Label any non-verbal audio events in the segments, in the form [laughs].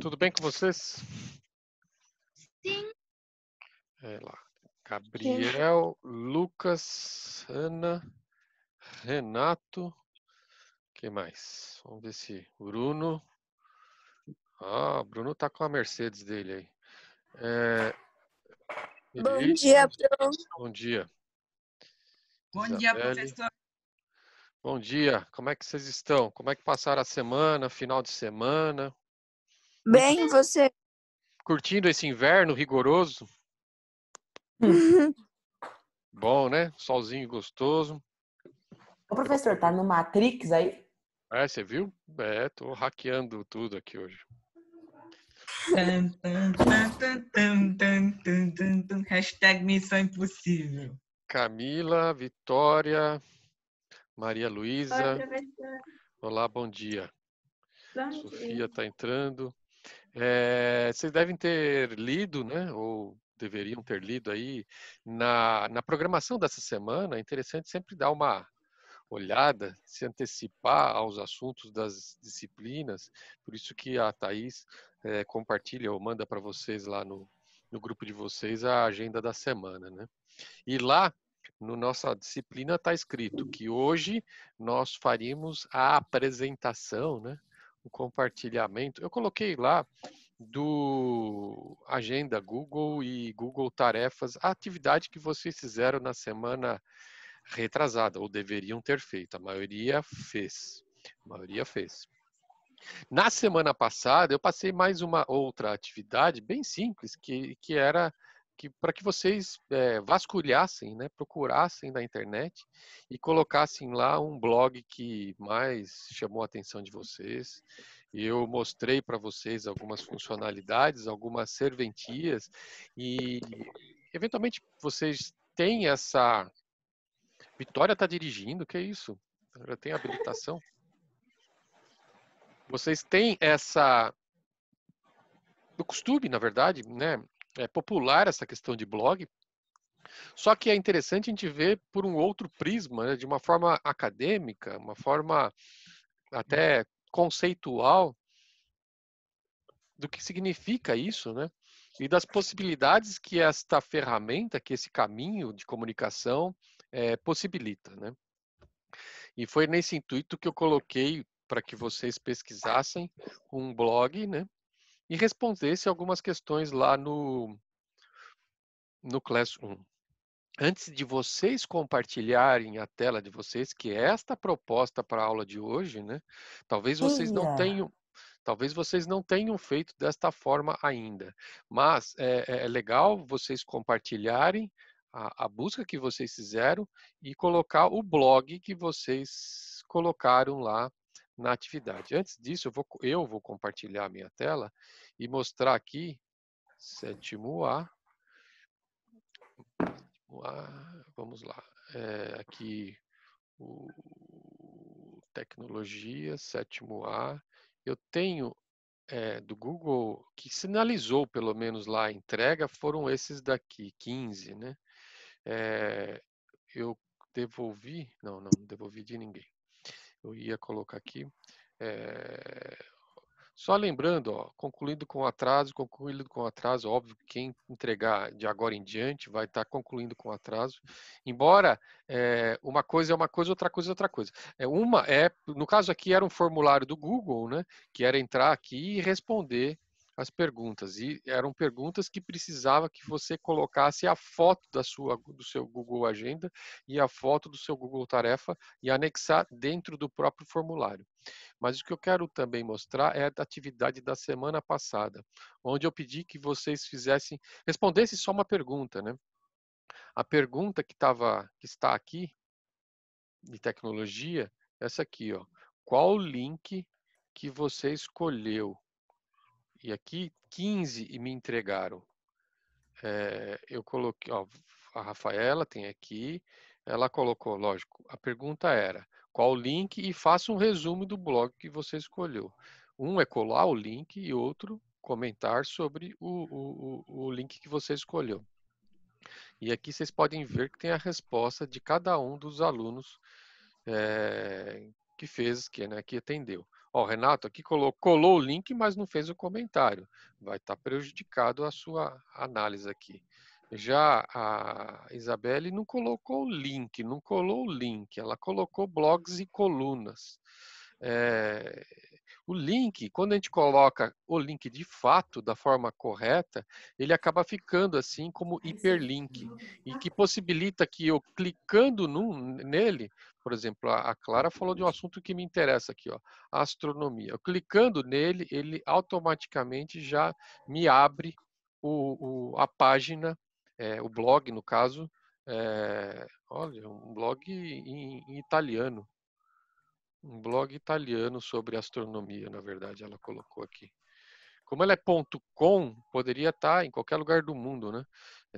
Tudo bem com vocês? Sim. É lá. Gabriel, Sim. Lucas, Ana, Renato. quem mais? Vamos ver se. Bruno. Ah, Bruno tá com a Mercedes dele aí. É... Bom dia, Bruno. Bom dia. Bom Isabelle. dia, professor. Bom dia, como é que vocês estão? Como é que passaram a semana, final de semana? Bem, você? Curtindo esse inverno rigoroso? Uhum. Bom, né? Solzinho gostoso. O professor, tá no Matrix aí? É, você viu? É, tô hackeando tudo aqui hoje. Hashtag missão impossível. Camila, Vitória, Maria Luísa. Olá, bom dia. Bom Sofia está entrando. É, vocês devem ter lido, né, ou deveriam ter lido aí, na, na programação dessa semana, é interessante sempre dar uma olhada, se antecipar aos assuntos das disciplinas, por isso que a Thaís é, compartilha ou manda para vocês lá no, no grupo de vocês a agenda da semana, né? E lá, no nossa disciplina, está escrito que hoje nós faríamos a apresentação, né? o compartilhamento. Eu coloquei lá do Agenda Google e Google Tarefas, a atividade que vocês fizeram na semana retrasada, ou deveriam ter feito. A maioria fez. A maioria fez. Na semana passada, eu passei mais uma outra atividade bem simples, que, que era que para que vocês é, vasculhassem, né, procurassem na internet e colocassem lá um blog que mais chamou a atenção de vocês. Eu mostrei para vocês algumas funcionalidades, algumas serventias e eventualmente vocês têm essa Vitória está dirigindo, que é isso? Já tem habilitação. Vocês têm essa do costume, na verdade, né? é, popular essa questão de blog. Só que é interessante a gente ver por um outro prisma, né, de uma forma acadêmica, uma forma até conceitual do que significa isso, né? E das possibilidades que esta ferramenta, que esse caminho de comunicação é, possibilita, né? E foi nesse intuito que eu coloquei para que vocês pesquisassem um blog, né? e respondesse algumas questões lá no, no 1. Antes de vocês compartilharem a tela de vocês, que é esta proposta para a aula de hoje, né? Talvez vocês não é. tenham, Talvez vocês não tenham feito desta forma ainda, mas é, é, é legal vocês compartilharem a, a, busca que vocês fizeram e colocar o blog que vocês colocaram lá na atividade. Antes disso, eu vou, eu vou compartilhar a minha tela e mostrar aqui, sétimo A, vamos lá, é, aqui o tecnologia, sétimo A, eu tenho é, do Google, que sinalizou pelo menos lá a entrega, foram esses daqui, 15, né? É, eu devolvi, não, não devolvi de ninguém eu ia colocar aqui. É, só lembrando, ó, concluído com atraso, concluído com atraso, óbvio que quem entregar de agora em diante vai estar tá concluindo com atraso. Embora é, uma coisa é uma coisa, outra coisa é outra coisa. É uma é, no caso aqui era um formulário do Google, né, que era entrar aqui e responder as perguntas e eram perguntas que precisava que você colocasse a foto da sua do seu Google Agenda e a foto do seu Google Tarefa e anexar dentro do próprio formulário. Mas o que eu quero também mostrar é a atividade da semana passada, onde eu pedi que vocês fizessem respondessem só uma pergunta, né? A pergunta que estava que está aqui de tecnologia, é essa aqui, ó. Qual o link que você escolheu e aqui 15 e me entregaram. É, eu coloquei, ó, a Rafaela tem aqui, ela colocou, lógico, a pergunta era qual o link e faça um resumo do blog que você escolheu. Um é colar o link e outro comentar sobre o, o, o link que você escolheu. E aqui vocês podem ver que tem a resposta de cada um dos alunos é, que fez, que, né, que atendeu. Ó, Renato aqui colou, colou o link, mas não fez o comentário. Vai estar tá prejudicado a sua análise aqui. Já a Isabelle não colocou o link, não colou o link, ela colocou blogs e colunas. É, o link, quando a gente coloca o link de fato da forma correta, ele acaba ficando assim como hiperlink e tá que possibilita que eu clicando num, nele, por exemplo, a, Clara falou de um assunto que me interessa aqui, ó, astronomia. Eu clicando nele, ele automaticamente já me abre o, o a página, é, o blog no caso, é, olha, um blog em, em italiano um blog italiano sobre astronomia, na verdade, ela colocou aqui. Como ela é .com, poderia estar tá em qualquer lugar do mundo, né?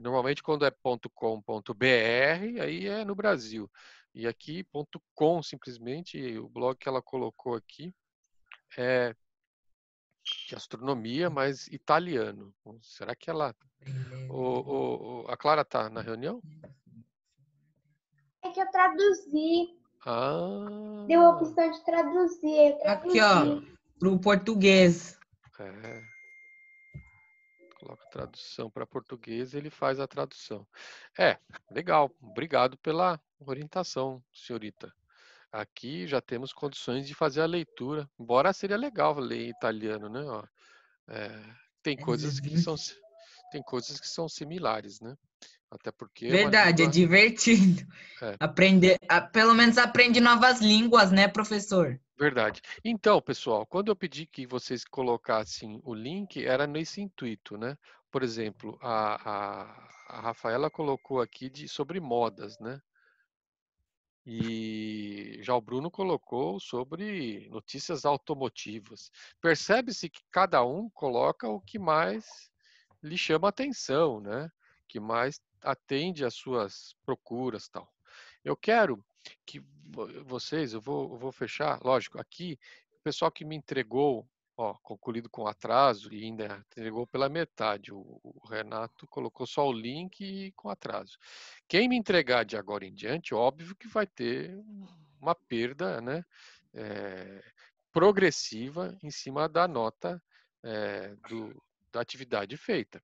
Normalmente quando é .com.br, aí é no Brasil. E aqui .com simplesmente, o blog que ela colocou aqui é de astronomia, mas italiano. Será que ela o, o, a Clara tá na reunião? É que eu traduzi. Ah. Deu a opção de traduzir. Aqui, ó, o português. É. Coloca tradução para português, ele faz a tradução. É, legal. Obrigado pela orientação, senhorita. Aqui já temos condições de fazer a leitura. Embora seria legal ler italiano, né? Ó, é, tem é coisas que né? são tem coisas que são similares, né? Até porque. Verdade, língua... é divertido. É. Aprender, pelo menos aprende novas línguas, né, professor? Verdade. Então, pessoal, quando eu pedi que vocês colocassem o link, era nesse intuito, né? Por exemplo, a, a, a Rafaela colocou aqui de, sobre modas, né? E já o Bruno colocou sobre notícias automotivas. Percebe-se que cada um coloca o que mais lhe chama atenção, né? Que mais atende às suas procuras tal. Eu quero que vocês, eu vou, eu vou fechar, lógico, aqui, o pessoal que me entregou, ó, concluído com atraso e ainda entregou pela metade, o, o Renato colocou só o link e com atraso. Quem me entregar de agora em diante, óbvio que vai ter uma perda, né? É, progressiva em cima da nota é, do, da atividade feita.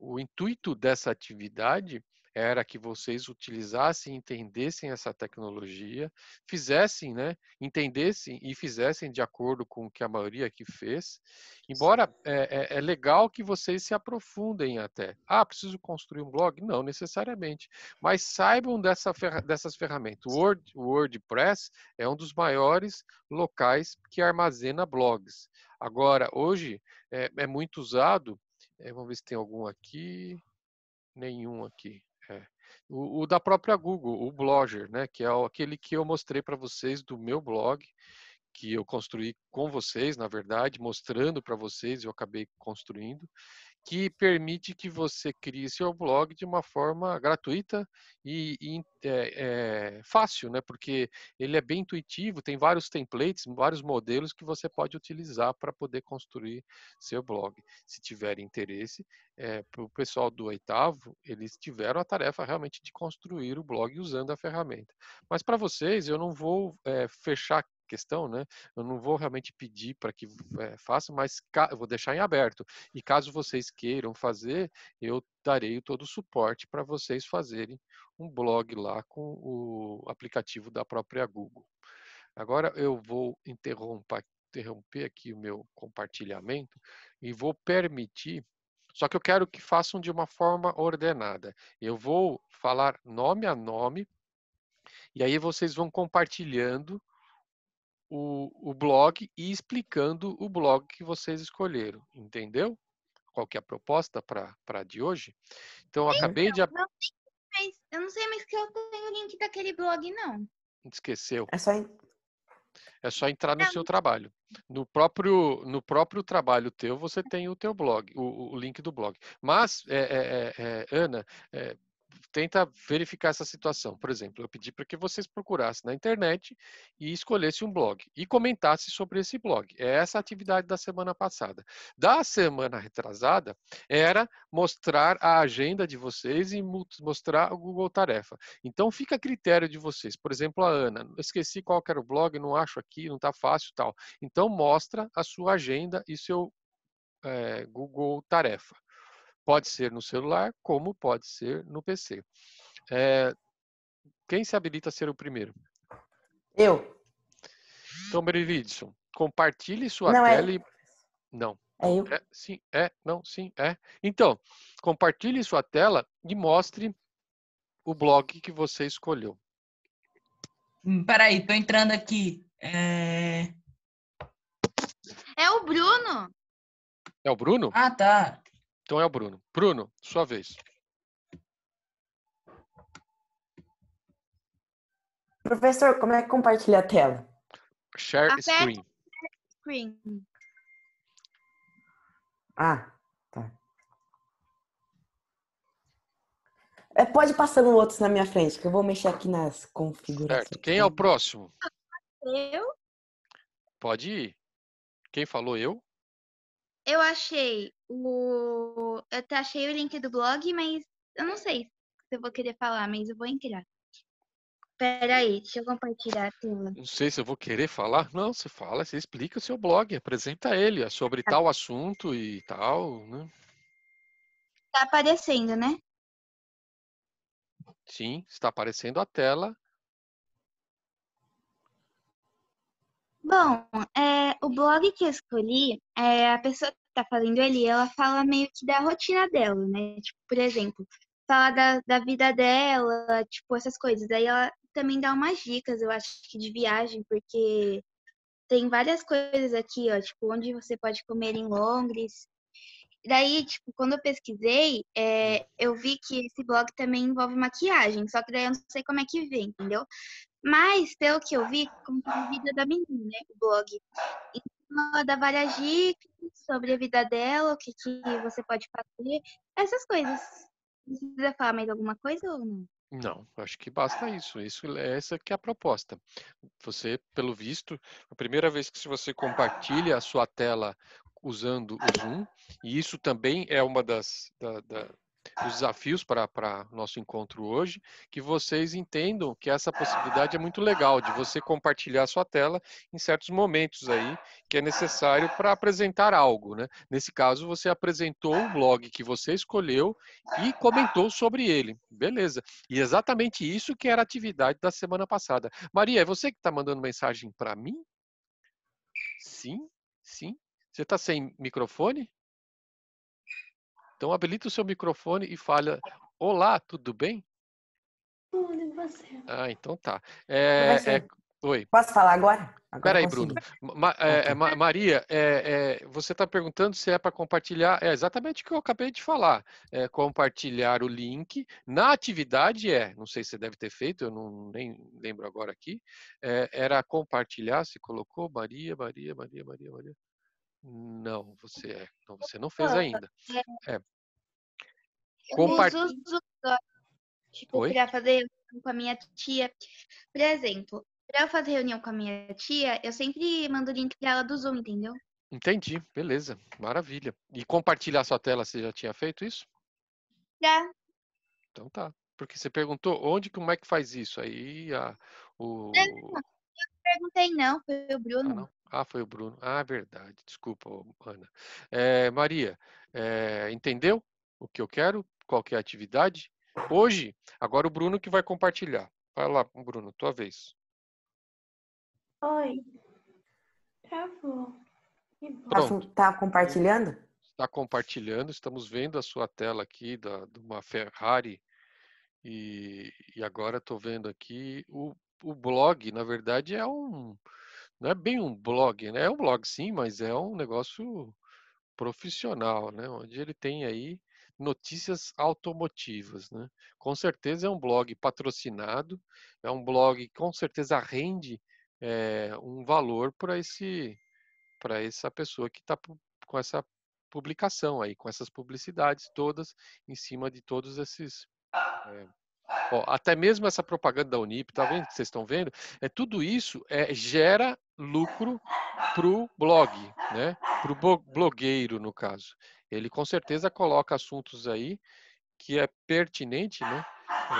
O intuito dessa atividade era que vocês utilizassem, entendessem essa tecnologia, fizessem, né, entendessem e fizessem de acordo com o que a maioria aqui fez. Embora é, é, é, legal que vocês se aprofundem até. Ah, preciso construir um blog? Não, necessariamente. Mas saibam dessa, dessas ferramentas. O Word, WordPress é um dos maiores locais que armazena blogs. Agora, hoje é, é muito usado é, vamos ver se tem algum aqui. Nenhum aqui. É. O, o, da própria Google, o Blogger, né, que é aquele que eu mostrei para vocês do meu blog, que eu construí com vocês, na verdade, mostrando para vocês, eu acabei construindo que permite que você crie seu blog de uma forma gratuita e, e é, é, fácil, né? Porque ele é bem intuitivo, tem vários templates, vários modelos que você pode utilizar para poder construir seu blog. Se tiver interesse, é, para o pessoal do oitavo, eles tiveram a tarefa realmente de construir o blog usando a ferramenta. Mas para vocês, eu não vou é, fechar questão, né? Eu não vou realmente pedir para que é, faça, mas eu vou deixar em aberto. E caso vocês queiram fazer, eu darei todo o suporte para vocês fazerem um blog lá com o aplicativo da própria Google. Agora eu vou interromper, interromper aqui o meu compartilhamento e vou permitir só que eu quero que façam de uma forma ordenada. Eu vou falar nome a nome e aí vocês vão compartilhando o, o blog e explicando o blog que vocês escolheram, entendeu? Qual que é a proposta para de hoje? Então, eu então, acabei de... Não, eu não sei mais que eu tenho o link daquele blog, não. Esqueceu. É só, é só entrar no não. seu trabalho. No próprio, no próprio trabalho teu, você tem o teu blog, o, o link do blog. Mas, é, é, é, é Ana, é, tenta verificar essa situação. Por exemplo, eu pedi para que vocês procurassem na internet e escolhessem um blog e comentassem sobre esse blog. É essa a atividade da semana passada. Da semana retrasada, era mostrar a agenda de vocês e mostrar o Google Tarefa. Então, fica a critério de vocês. Por exemplo, a Ana, esqueci qual era o blog, não acho aqui, não está fácil tal. Então, mostra a sua agenda e seu é, Google Tarefa. Pode ser no celular, como pode ser no PC. É, eh, quem se habilita a ser o primeiro? Eu. Então, Merilidson, compartilhe sua não, é tela. É... E... Não. É eu? É, sim, é, não, sim, é. Então, compartilhe sua tela e mostre o blog que você escolheu. Hum, peraí, tô entrando aqui. É... é o Bruno. É o Bruno? Ah, tá. Então é o Bruno. Bruno, sua vez. Professor, como é que compartilha a tela? Share Aperta screen. screen. Ah, tá. É, pode passar no outros na minha frente, que eu vou mexer aqui nas configurações. Certo. Quem é o próximo? Eu. Pode ir. Quem falou eu? Eu achei o... Eu até achei o link do blog, mas eu não sei se eu vou querer falar, mas eu vou entrar. Peraí, deixa eu compartilhar a tela. Não sei se eu vou querer falar. Não, você fala, você explica o seu blog, apresenta ele é sobre tá. tal assunto e tal, né? Tá aparecendo, né? Sim, está aparecendo a tela. Bom, é, o blog que eu escolhi, é, a pessoa tá fazendo ali, ela fala meio que da rotina dela, né? Tipo, por exemplo, fala da, da vida dela, tipo, essas coisas. Aí ela também dá umas dicas, eu acho que de viagem, porque tem várias coisas aqui, ó, tipo, onde você pode comer em Londres. Daí, tipo, quando eu pesquisei, é, eu vi que esse blog também envolve maquiagem, só que daí eu não sei como é que vem, entendeu? Mas, pelo que eu vi, como tá a vida da menina, né, o blog. Manda várias dicas sobre a vida dela, o que, que você pode fazer, essas coisas. Precisa falar mais alguma coisa ou não? Não, acho que basta isso. Isso essa que é a proposta. Você, pelo visto, a primeira vez que você compartilha a sua tela usando o Zoom, e isso também é uma das da, da, os desafios para nosso encontro hoje, que vocês entendam que essa possibilidade é muito legal de você compartilhar sua tela em certos momentos aí que é necessário para apresentar algo, né? Nesse caso, você apresentou o blog que você escolheu e comentou sobre ele, beleza? E exatamente isso que era a atividade da semana passada. Maria, é você que está mandando mensagem para mim? Sim, sim. Você está sem microfone? Então habilita o seu microfone e fala: Olá, tudo bem? Tudo e você? Ah, então tá. É, é... Oi. Posso falar agora? agora Peraí, Bruno. Ma é, Maria, é, é, você está perguntando se é para compartilhar. É exatamente o que eu acabei de falar. É, compartilhar o link. Na atividade é, não sei se você deve ter feito, eu não, nem lembro agora aqui. era compartilhar, se colocou, Maria, Maria, Maria, Maria, Maria. Não, você é. Não, você não fez ainda. É. Compart... É. Eu uso, tipo, para fazer fazer com a minha tia. Por exemplo, para fazer reunião com a minha tia, eu sempre mando link pra ela do Zoom, entendeu? Entendi, beleza, maravilha. E compartilhar sua tela, você já tinha feito isso? Já. Então tá. Porque você perguntou onde, como é que faz isso? Aí a, o. Não, eu não perguntei, não, foi o ah, Bruno. Ah, não. Ah, foi o Bruno. Ah, verdade. Desculpa, Ana. É, Maria, é, entendeu o que eu quero? Qual que é a atividade? Hoje, agora o Bruno que vai compartilhar. Vai lá, Bruno, tua vez. Oi. Travou. Tá tá Pronto. Tá compartilhando? Está compartilhando. Estamos vendo a sua tela aqui da, de uma Ferrari. E, e agora estou vendo aqui o, o blog. Na verdade, é um não é bem um blog, né? É um blog sim, mas é um negócio profissional, né? Onde ele tem aí notícias automotivas, né? Com certeza é um blog patrocinado, é um blog que com certeza rende é, um valor para esse para essa pessoa que está com essa publicação aí, com essas publicidades todas em cima de todos esses é, Ó, até mesmo essa propaganda da Unip, tá vendo que vocês estão vendo? É tudo isso é, gera lucro pro blog, né? Pro blogueiro no caso. Ele com certeza coloca assuntos aí que é pertinente, né?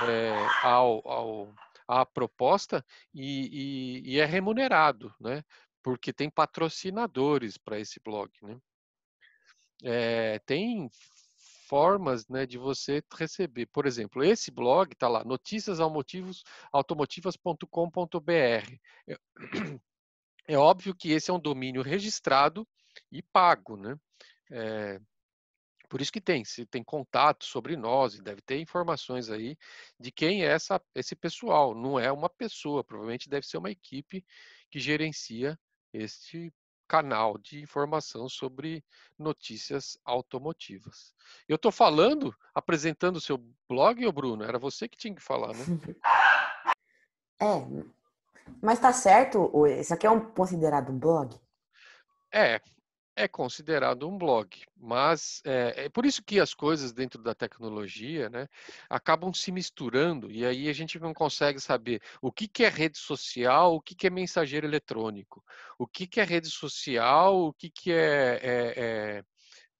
É, ao, ao à proposta e, e, e, é remunerado, né? Porque tem patrocinadores para esse blog, né? É, tem formas né, de você receber. Por exemplo, esse blog está lá, noticiasautomotivas.com.br. É, é óbvio que esse é um domínio registrado e pago, né? É, por isso que tem, se tem contato sobre nós, e deve ter informações aí de quem é essa, esse pessoal. Não é uma pessoa, provavelmente deve ser uma equipe que gerencia este canal de informação sobre notícias automotivas. Eu estou falando, apresentando o seu blog, ô Bruno, era você que tinha que falar, né? [laughs] É, mas tá certo, Isso aqui é um considerado um blog? É, é considerado um blog, mas é, é, por isso que as coisas dentro da tecnologia né, acabam se misturando e aí a gente não consegue saber o que, que é rede social, o que, que é mensageiro eletrônico, o que, que é rede social, o que, que é, é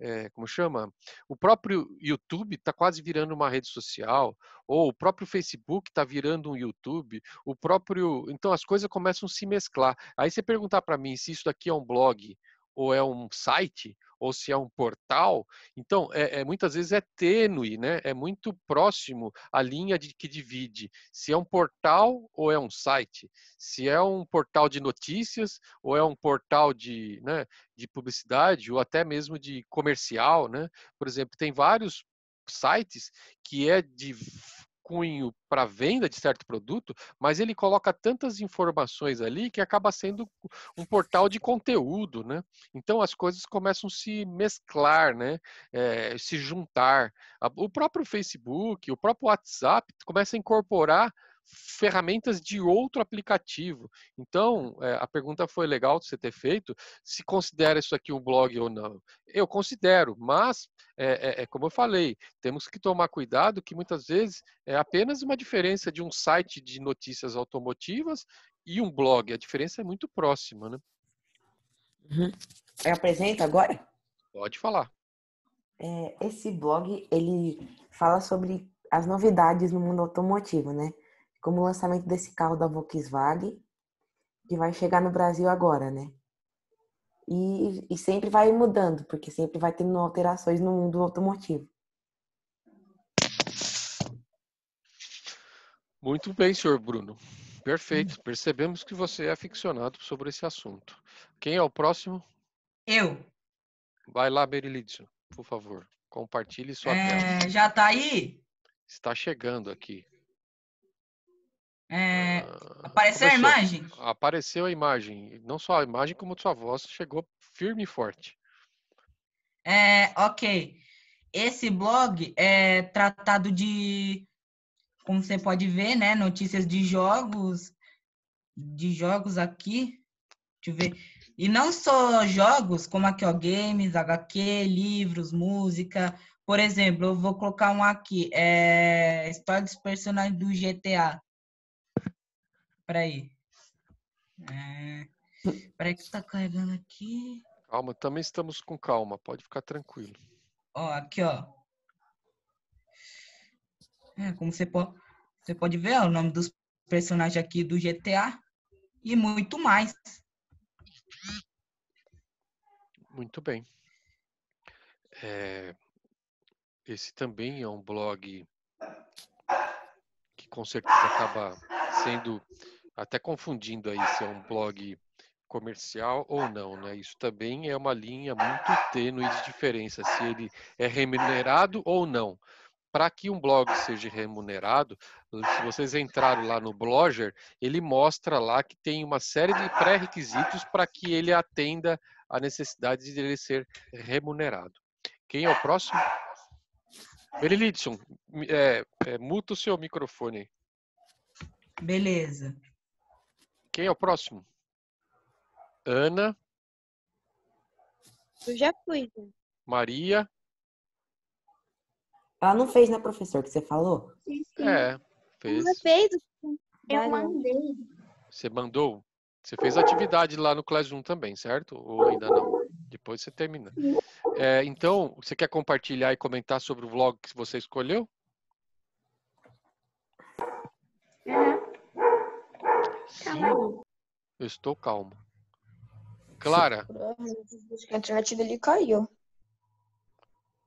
é, é como chama? O próprio YouTube está quase virando uma rede social, ou o próprio Facebook está virando um YouTube, o próprio. Então as coisas começam a se mesclar. Aí você perguntar para mim se isso daqui é um blog ou é um site, ou se é um portal. Então, é, é, muitas vezes é tênue, né? é muito próximo a linha de, que divide se é um portal ou é um site, se é um portal de notícias ou é um portal de, né, de publicidade ou até mesmo de comercial. Né? Por exemplo, tem vários sites que é de cunho para venda de certo produto, mas ele coloca tantas informações ali que acaba sendo um portal de conteúdo, né? Então as coisas começam a se mesclar, né? É, se juntar. O próprio Facebook, o próprio WhatsApp começa a incorporar ferramentas de outro aplicativo. Então, é, a pergunta foi legal de você ter feito, se considera isso aqui um blog ou não. Eu considero, mas, é, é, é, como eu falei, temos que tomar cuidado que muitas vezes é apenas uma diferença de um site de notícias automotivas e um blog. A diferença é muito próxima, né? Uhum. É, agora? Pode falar. É, esse blog, ele fala sobre as novidades no mundo automotivo, né? como o lançamento desse carro da Volkswagen, que vai chegar no Brasil agora, né? E, e sempre vai mudando, porque sempre vai tendo alterações no mundo automotivo. Muito bem, senhor Bruno. Perfeito. Hum. Percebemos que você é aficionado sobre esse assunto. Quem é o próximo? Eu. Vai lá, Berilício, por favor. Compartilhe sua é, tela. Já está aí? Está chegando aqui. É, ah, apareceu Começou. a imagem? Apareceu a imagem. Não só a imagem, como sua voz chegou firme e forte. É, ok. Esse blog é tratado de, como você pode ver, né? Notícias de jogos. De jogos aqui. Deixa eu ver. E não só jogos, como aqui, ó, games, HQ, livros, música. Por exemplo, eu vou colocar um aqui. É, história dos personagens do GTA. Peraí. É... Peraí que está carregando aqui. Calma, também estamos com calma, pode ficar tranquilo. Ó, aqui, ó. É, como você pode, você pode ver, ó, o nome dos personagens aqui do GTA e muito mais. Muito bem. É, esse também é um blog que com certeza acaba sendo até confundindo aí se é um blog comercial ou não, né? Isso também é uma linha muito tênue de diferença, se ele é remunerado ou não. Para que um blog seja remunerado, se vocês entraram lá no Blogger, ele mostra lá que tem uma série de pré-requisitos para que ele atenda a necessidade de ele ser remunerado. Quem é o próximo? Berilidson, é, é, muta o seu microfone. Beleza. Quem é o próximo? Ana. Eu já fui. Maria. Ela não fez, né, professor, que você falou? Sim, sim. É, fez. Ela fez. Eu mandei. Você mandou? Você fez atividade lá no Classroom também, certo? Ou ainda não? Depois você termina. É, então, você quer compartilhar e comentar sobre o vlog que você escolheu? calmo. Eu estou calmo. Clara. A internet dele caiu.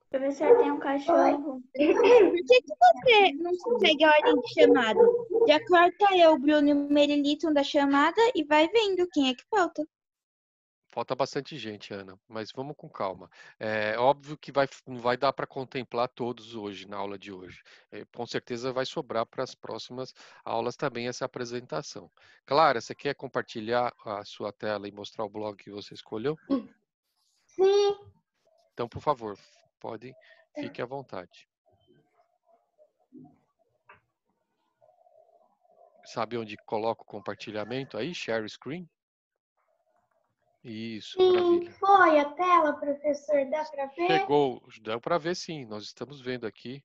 Professor, tem um cachorro. Por que, que você não consegue a ordem de chamada? Já corta eu, Bruno e o Merilito da chamada e vai vendo quem é que falta. Falta bastante gente, Ana, mas vamos com calma. É óbvio que vai, não vai dar para contemplar todos hoje, na aula de hoje. É, com certeza vai sobrar para as próximas aulas também essa apresentação. Clara, você quer compartilhar a sua tela e mostrar o blog que você escolheu? Sim. Então, por favor, pode, fique à vontade. Sabe onde coloca o compartilhamento aí? Share screen? Isso, sim, maravilha. foi a tela, professor, dá para ver? Chegou, dá para ver sim, nós estamos vendo aqui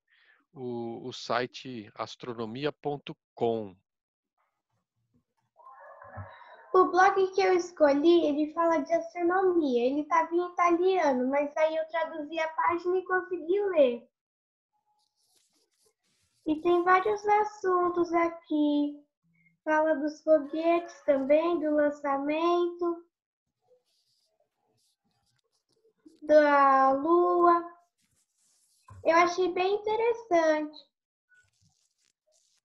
o, o site astronomia.com. O blog que eu escolhi, ele fala de astronomia, ele estava em italiano, mas aí eu traduzi a página e consegui ler. E tem vários assuntos aqui, fala dos foguetes também, do lançamento da lua. Eu achei bem interessante.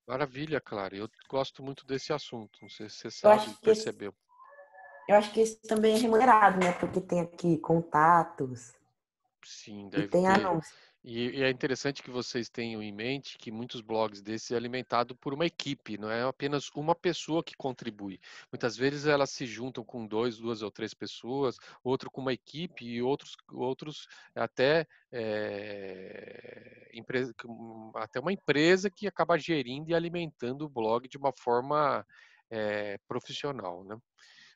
Maravilha, Clara. Eu gosto muito desse assunto. Não sei se você sabe, eu percebeu. Esse, eu acho que isso também é remunerado, né? Porque tem aqui contatos. Sim, deve e tem ter. anúncios. E, e, é interessante que vocês tenham em mente que muitos blogs desses é alimentado por uma equipe, não é apenas uma pessoa que contribui. Muitas vezes elas se juntam com dois, duas ou três pessoas, outro com uma equipe e outros, outros até é, eh, empresa, até uma empresa que acaba gerindo e alimentando o blog de uma forma é, profissional, né?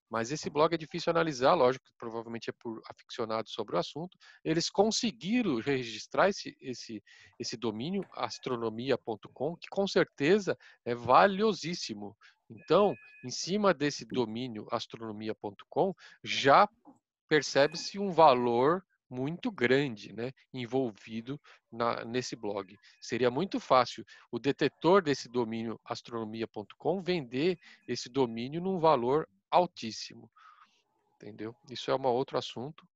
Mas esse blog é difícil analisar, lógico, provavelmente é por aficionado sobre o assunto. Eles conseguiram registrar esse, esse, esse domínio, astronomia.com, que com certeza é valiosíssimo. Então, em cima desse domínio astronomia.com, já percebe-se um valor muito grande né, envolvido na, nesse blog. Seria muito fácil o detetor desse domínio astronomia.com vender esse domínio num valor altíssimo. Entendeu? Isso é um outro assunto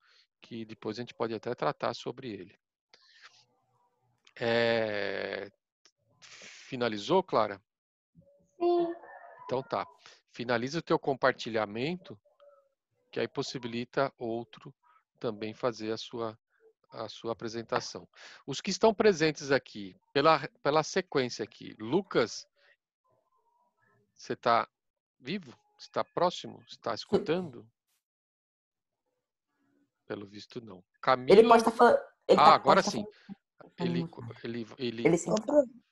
que depois a gente pode até tratar sobre ele. É... Finalizou, Clara? Sim. Então tá. Finaliza o teu compartilhamento, que aí possibilita outro também fazer a sua a sua apresentação. Os que estão presentes aqui, pela, pela sequência aqui, Lucas, você está vivo? Está próximo? Está escutando? Pelo visto, não. Camila. Ele pode estar tá falando. Ele ah, tá agora tá sim. Ele, Ele, ele, ele... sim.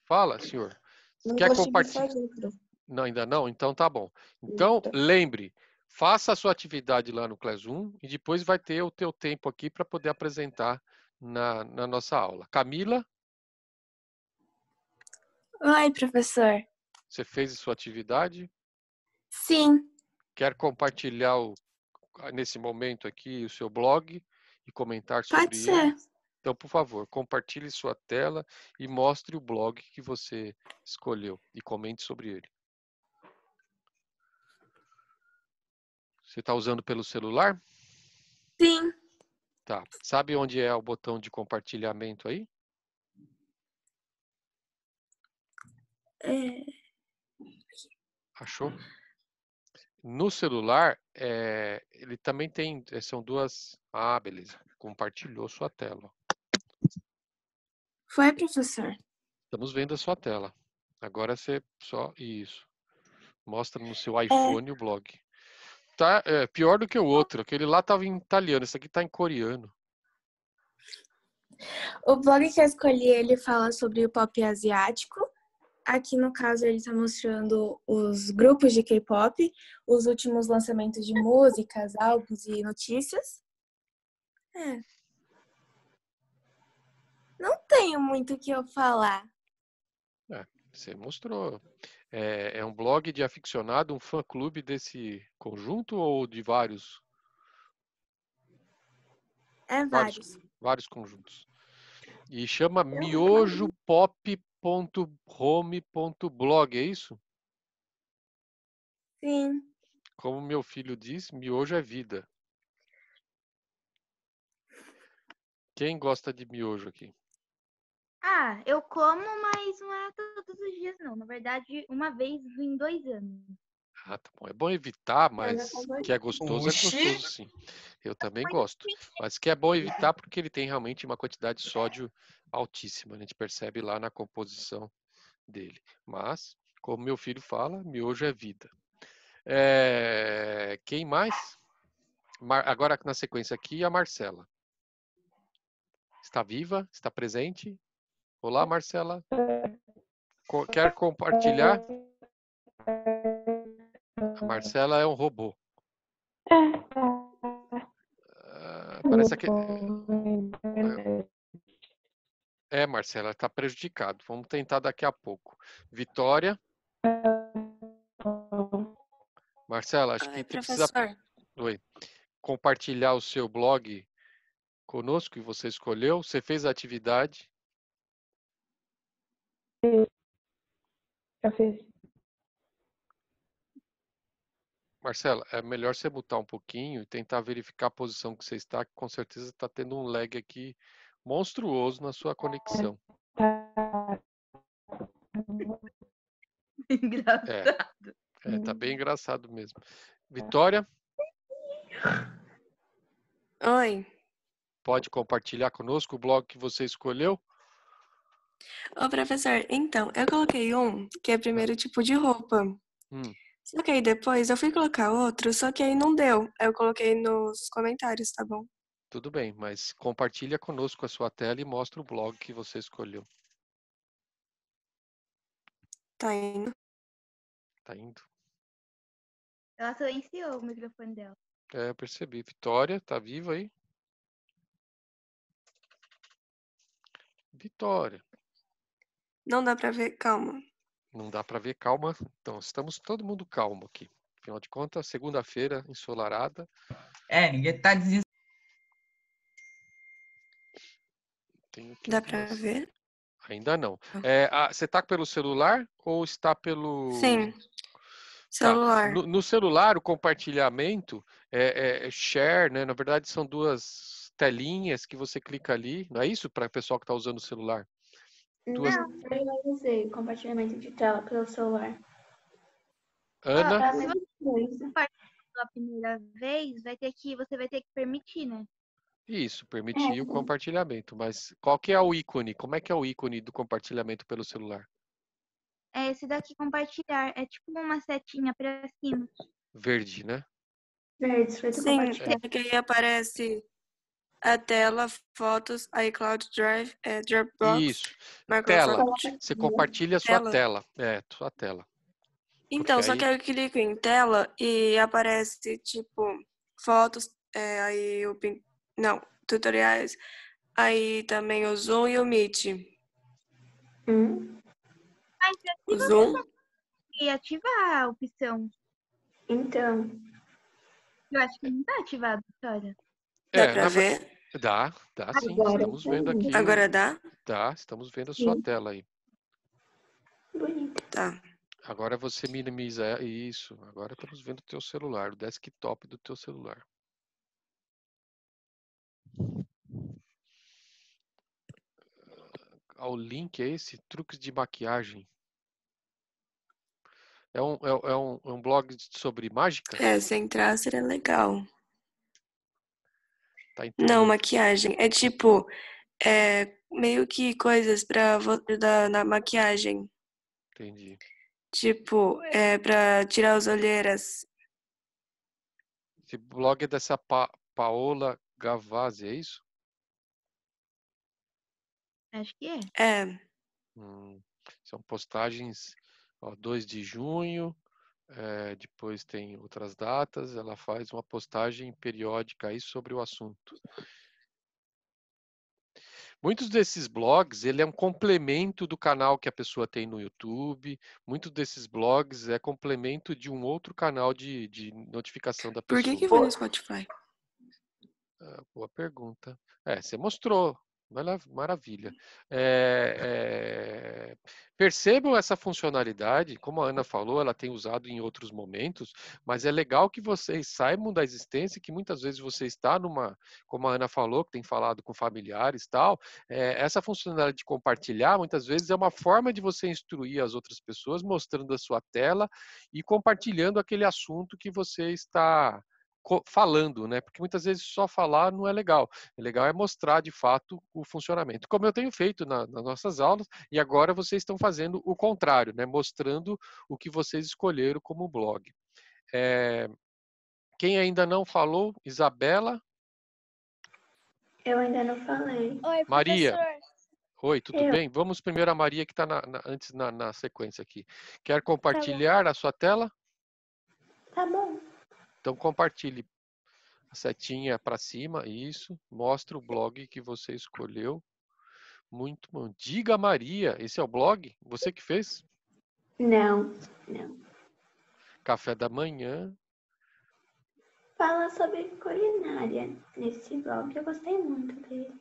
Fala, senhor. Não Quer compartilhar? Né, não, ainda não? Então tá bom. Então, lembre, faça a sua atividade lá no Class e depois vai ter o teu tempo aqui para poder apresentar na, na nossa aula. Camila? Oi, professor. Você fez a sua atividade? Sim. Quer compartilhar o, nesse momento aqui o seu blog e comentar sobre Pode ser. Ele? Então, por favor, compartilhe sua tela e mostre o blog que você escolheu e comente sobre ele. Você está usando pelo celular? Sim. Tá. Sabe onde é o botão de compartilhamento aí? É... Achou? No celular, é, ele também tem. Eh, são duas. Ah, beleza. Compartilhou sua tela. Foi, professor. Estamos vendo a sua tela. Agora você só. Isso. Mostra no seu é. iPhone é... o blog. Tá, é, pior do que o outro. Aquele lá estava em italiano, esse aqui está em coreano. O blog que eu escolhi, ele fala sobre o pop asiático. Aqui no caso ele está mostrando os grupos de K-pop, os últimos lançamentos de músicas, álbuns e notícias. É. Não tenho muito o que eu falar. É, você mostrou. É, é um blog de aficionado, um fã-clube desse conjunto ou de vários? É vários. Vários, vários conjuntos. E chama Miojo Pop miojo.home.blog, é isso? Sim. Como meu filho diz, miojo é vida. Quem gosta de miojo aqui? Ah, eu como, mas não é todos os dias, não. Na verdade, uma vez em dois anos. Ah, tá bom. É bom evitar, mas é que é gostoso, é gostoso, sim. Eu é também gosto. Mas que é bom evitar porque ele tem realmente uma quantidade de sódio altíssima, a gente percebe lá na composição dele. Mas, como meu filho fala, miojo é vida. É, quem mais? Mar, agora na sequência aqui, a Marcela. Está viva? Está presente? Olá, Marcela. quer compartilhar? A Marcela é um robô. Ah, parece que. Eh, é, Marcela, está prejudicado. Vamos tentar daqui a pouco. Vitória. Marcela, acho Oi, que precisa Oi. compartilhar o seu blog conosco que você escolheu. Você fez a atividade? Eu fiz. Marcela, é melhor você botar um pouquinho e tentar verificar a posição que você está, que com certeza está tendo um lag aqui monstruoso na sua conexão. [laughs] É, engraçado. É, é, tá bem uhum. engraçado mesmo. Vitória? Oi. Pode compartilhar conosco o blog que você escolheu? Ô, professor, então, eu coloquei um que é hum. primeiro tipo de roupa. Hum. Só que aí depois eu fui colocar outro, só que aí não deu. Eu coloquei nos comentários, tá bom? Tudo bem, mas compartilha conosco a sua tela e mostra o blog que você escolheu. Tá indo. Tá indo. Ela silenciou o microfone dela. É, eu percebi. Vitória, tá viva aí? Vitória. Não dá para ver, calma. Não dá para ver, calma. Então, estamos todo mundo calmo aqui. Afinal de contas, segunda-feira ensolarada. É, ninguém tá desesperado. Tenho que Dá para ver? Ainda não. É, ah. eh, a, ah, você está pelo celular ou está pelo. Sim. Tá. Celular. Tá. No, no, celular, o compartilhamento é, é, é, share, né? Na verdade, são duas telinhas que você clica ali. Não é isso para o pessoal que está usando o celular? Duas... Não, eu não usei compartilhamento de tela pelo celular. Ana? Ah, tá, é a primeira vez, vai ter que, você vai ter que permitir, né? Isso, é. permitir é, o compartilhamento. Mas qual que é o ícone? Como é que é o ícone do compartilhamento pelo celular? É esse daqui, compartilhar. É tipo uma setinha para cima. Verde, né? Verde, Sim, porque é aí aparece a tela, fotos, iCloud Drive, é, Dropbox. Isso. Microsoft. Tela. Você compartilha a sua tela. tela. É, sua tela. Então, Porque só aí... que eu clico em tela e aparece, tipo, fotos, é, aí o não, tutoriais. Aí também o Zoom e o Meet. Hum. Mas o Zoom. E ativar a opção. Então. Eu acho que não está ativado, Vitória. Dá é, pra ver? Dá, dá sim. Agora estamos vendo aqui. Agora dá? Dá, estamos vendo a sua sim. tela aí. Bonito. Tá. Agora você minimiza é isso. Agora estamos vendo o teu celular, o desktop do teu celular. ao link é esse, truques de maquiagem. É um, é, é um, é um blog sobre mágica? É, se entrar seria é legal. Tá então Não, maquiagem. É tipo, é, meio que coisas pra, da, na maquiagem. Entendi. Tipo, é pra tirar as olheiras. Esse blog é dessa pa Paola Gavazzi, é isso? Acho que é. É. Hum, são postagens, ó, 2 de junho, é, depois tem outras datas, ela faz uma postagem periódica aí sobre o assunto. Muitos desses blogs, ele é um complemento do canal que a pessoa tem no YouTube. Muitos desses blogs é complemento de um outro canal de, de notificação da pessoa. Por que que vai no Spotify? Ah, boa pergunta. É, você mostrou Maravilha. É, é, percebam essa funcionalidade, como a Ana falou, ela tem usado em outros momentos, mas é legal que vocês saibam da existência, que muitas vezes você está numa, como a Ana falou, que tem falado com familiares e tal, é, essa funcionalidade de compartilhar, muitas vezes é uma forma de você instruir as outras pessoas, mostrando a sua tela e compartilhando aquele assunto que você está falando, né? Porque muitas vezes só falar não é legal. É legal é mostrar de fato o funcionamento, como eu tenho feito na, nas nossas aulas, e agora vocês estão fazendo o contrário, né? Mostrando o que vocês escolheram como blog. É... Quem ainda não falou? Isabela? Eu ainda não falei. Oi, professor. Maria. Oi, tudo eu. bem? Vamos primeiro a Maria que está antes na, na, sequência aqui. Quer tá compartilhar tá a sua tela? Tá bom. Então compartilhe a setinha para cima, isso, mostra o blog que você escolheu. Muito bom. Diga Maria, esse é o blog? Você que fez? Não, não. Café da manhã. Fala sobre culinária nesse blog, eu gostei muito dele.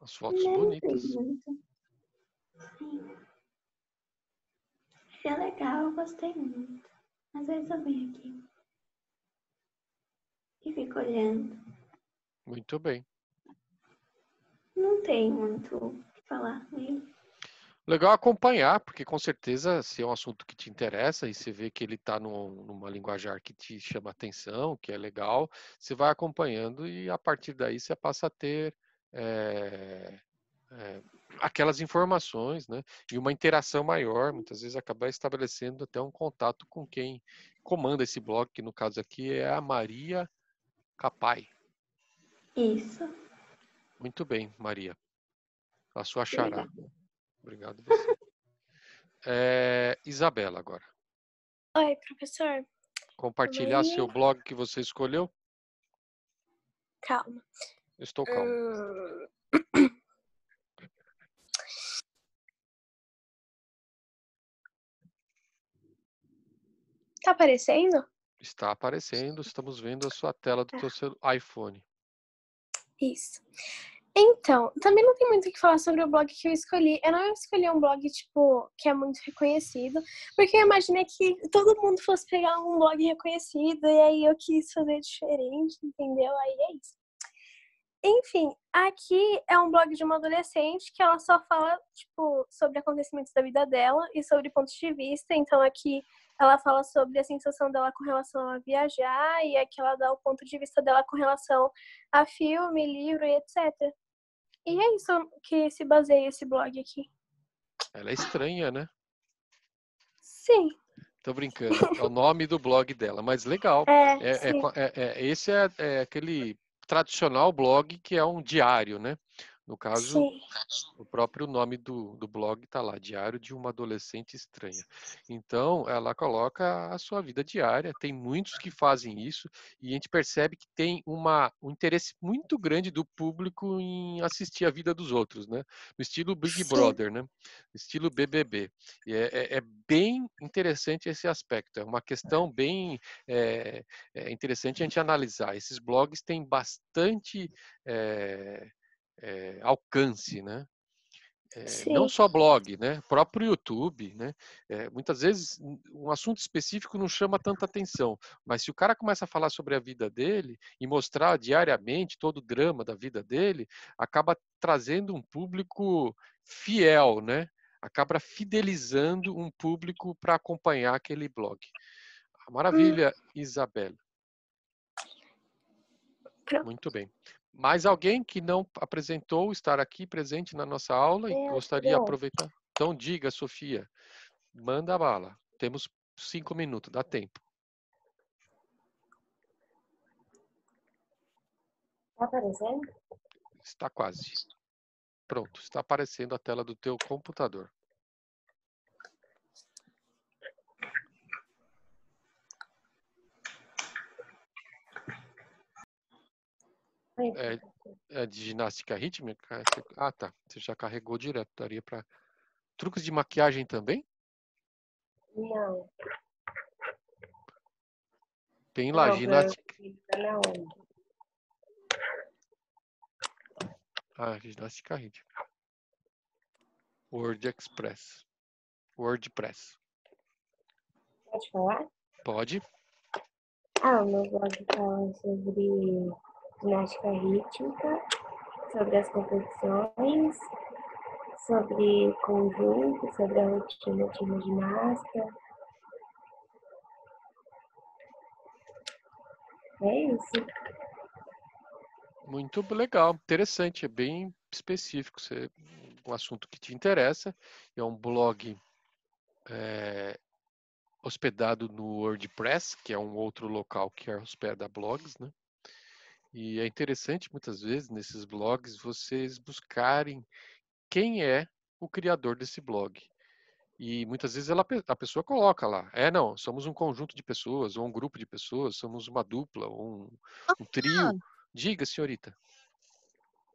As fotos não, bonitas. Muito. Sim. É legal, eu gostei muito. Às vezes eu venho aqui e fico olhando. Muito bem. Não tem muito o que falar nele. Legal acompanhar, porque com certeza se é um assunto que te interessa e você vê que ele está numa linguajar que te chama atenção, que é legal, você vai acompanhando e a partir daí você passa a ter é, é, aquelas informações, né? E uma interação maior, muitas vezes acabar estabelecendo até um contato com quem comanda esse blog, que no caso aqui é a Maria Capai. Isso. Muito bem, Maria. A sua chará. Obrigado. Você. é, Isabela agora. Oi, professor. Compartilhar Oi. seu blog que você escolheu? Calma. Estou calmo. Hum, está aparecendo? Está aparecendo, estamos vendo a sua tela do ah. seu iPhone. Isso. Então, também não tem muito o que falar sobre o blog que eu escolhi. Eu não escolhi um blog, tipo, que é muito reconhecido, porque eu imaginei que todo mundo fosse pegar um blog reconhecido, e aí eu quis fazer diferente, entendeu? Aí é isso. Enfim, aqui é um blog de uma adolescente que ela só fala, tipo, sobre acontecimentos da vida dela e sobre pontos de vista. Então, aqui ela fala sobre a sensação dela com relação a viajar e aqui é ela dá o ponto de vista dela com relação a filme, livro e etc. E é isso que se baseia esse blog aqui. Ela é estranha, né? Sim. Tô brincando. É o nome do blog dela, mas legal. É, é, é, é, é esse é, é, aquele tradicional blog que é um diário, né? No caso, Sim. o próprio nome do, do blog está lá, Diário de uma Adolescente Estranha. Então, ela coloca a sua vida diária, tem muitos que fazem isso, e a gente percebe que tem uma, um interesse muito grande do público em assistir a vida dos outros, né? No estilo Big Sim. Brother, né? No estilo BBB. E é, é, é, bem interessante esse aspecto, é uma questão bem é, é interessante a gente analisar. Esses blogs têm bastante é, é, alcance, né? É, não só blog, né? Próprio YouTube, né? É, muitas vezes um assunto específico não chama tanta atenção, mas se o cara começa a falar sobre a vida dele e mostrar diariamente todo o drama da vida dele, acaba trazendo um público fiel, né? Acaba fidelizando um público para acompanhar aquele blog. Ah, hum. Maravilha, hum. Isabela. Muito bem. Mais alguém que não apresentou estar aqui presente na nossa aula e gostaria de aproveitar? Então, diga, Sofia. Manda a bala. Temos cinco minutos, dá tempo. Está aparecendo? Está quase. Pronto, está aparecendo a tela do teu computador. É, é, de ginástica rítmica? É, ah, tá. Você já carregou direto. Daria para. Truques de maquiagem também? Não. Tem lá, não, ginástica. Né, ah, ginástica rítmica. Word Express. WordPress. Pode falar? Pode. Ah, eu gosto de falar sobre ginástica rítmica, sobre as competições, sobre conjunto, sobre a rotina de uma É isso. Muito legal, interessante, é bem específico, é um assunto que te interessa. É um blog é, hospedado no WordPress, que é um outro local que é hospeda blogs, né? E é interessante muitas vezes nesses blogs vocês buscarem quem é o criador desse blog. E muitas vezes ela, a pessoa coloca lá, é não, somos um conjunto de pessoas, ou um grupo de pessoas, somos uma dupla, ou um, um trio. Diga, senhorita.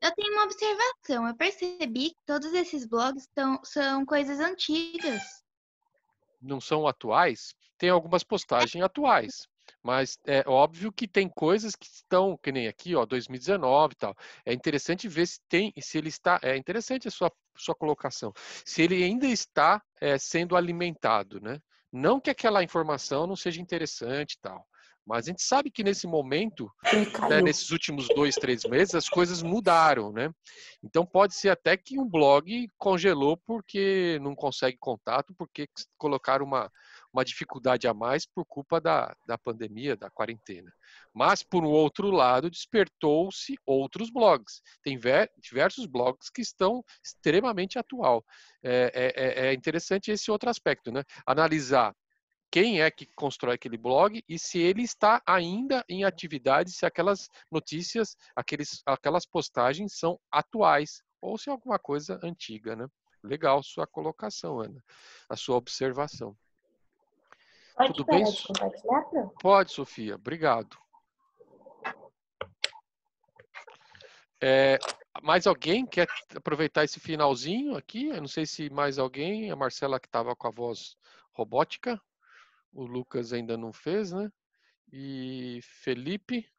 Eu tenho uma observação. Eu percebi que todos esses blogs tão, são coisas antigas. Não são atuais? Tem algumas é postagens atuais, mas é óbvio que tem coisas que estão, que nem aqui, ó, 2019 e tal. É interessante ver se tem, se ele está. É interessante a sua, sua colocação. Se ele ainda está é, sendo alimentado, né? Não que aquela informação não seja interessante e tal. Mas a gente sabe que nesse momento, né, nesses últimos dois, três meses, as coisas mudaram, né? Então pode ser até que um blog congelou porque não consegue contato, porque colocaram uma, uma dificuldade a mais por culpa da, da pandemia, da quarentena. Mas, por um outro lado, despertou-se outros blogs. Tem diversos blogs que estão extremamente atual. É, é, é, é interessante esse outro aspecto, né? Analisar quem é que constrói aquele blog e se ele está ainda em atividade, se aquelas notícias, aqueles, aquelas postagens são atuais ou se é alguma coisa antiga, né? Legal sua colocação, Ana, a sua observação. Pode tá Tudo bem? Pode, Sofia. Obrigado. É, mais alguém quer aproveitar esse finalzinho aqui? Eu não sei se mais alguém, a Marcela que estava com a voz robótica, o Lucas ainda não fez, né? E Felipe?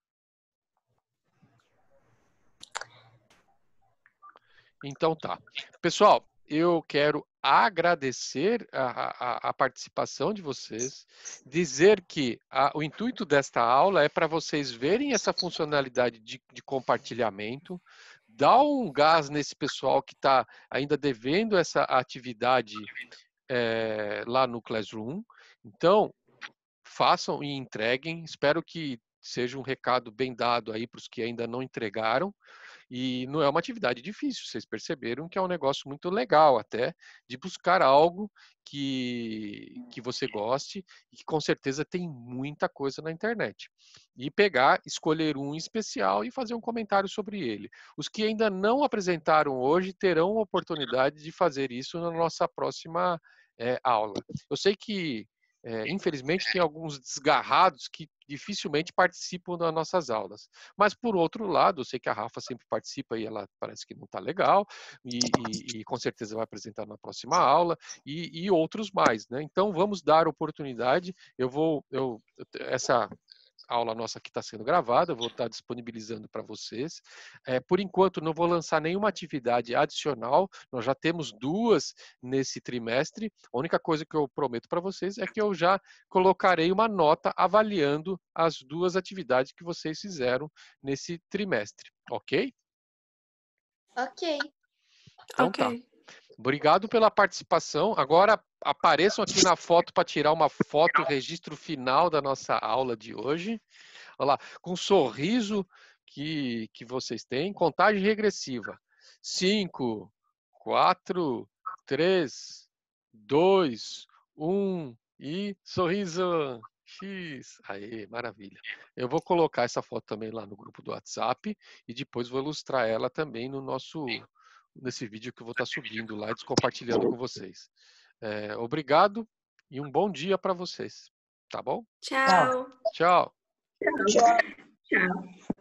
Então tá. Pessoal, eu quero agradecer a, a, a participação de vocês, dizer que a, o intuito desta aula é para vocês verem essa funcionalidade de, de compartilhamento, dar um gás nesse pessoal que está ainda devendo essa atividade é, lá no Classroom. Então, façam e entreguem. Espero que seja um recado bem dado aí para os que ainda não entregaram. E não é uma atividade difícil, vocês perceberam que é um negócio muito legal até, de buscar algo que, que você goste e que com certeza tem muita coisa na internet. E pegar, escolher um especial e fazer um comentário sobre ele. Os que ainda não apresentaram hoje terão a oportunidade de fazer isso na nossa próxima é, aula. Eu sei que é, é, infelizmente, tem alguns desgarrados que dificilmente participam das nossas aulas. Mas, por outro lado, eu sei que a Rafa sempre participa e ela parece que não está legal, e, e, e, com certeza vai apresentar na próxima aula, e, e outros mais. Né? Então, vamos dar oportunidade. Eu vou. Eu, essa aula nossa que está sendo gravada, eu vou estar tá disponibilizando para vocês. É, por enquanto, não vou lançar nenhuma atividade adicional, nós já temos duas nesse trimestre. A única coisa que eu prometo para vocês é que eu já colocarei uma nota avaliando as duas atividades que vocês fizeram nesse trimestre, ok? Ok. Então, tá. ok. Tá. Obrigado pela participação. Agora apareçam aqui na foto para tirar uma foto, registro final da nossa aula de hoje. Olha lá, com um sorriso que, que vocês têm. Contagem regressiva. 5, 4, 3, 2, 1 e sorriso. X. Aí, maravilha. Eu vou colocar essa foto também lá no grupo do WhatsApp e depois vou ilustrar ela também no nosso nesse vídeo que eu vou estar tá subindo lá e compartilhando com vocês. É, obrigado e um bom dia para vocês. Tá bom? Tchau. Tchau. Tchau. Tchau.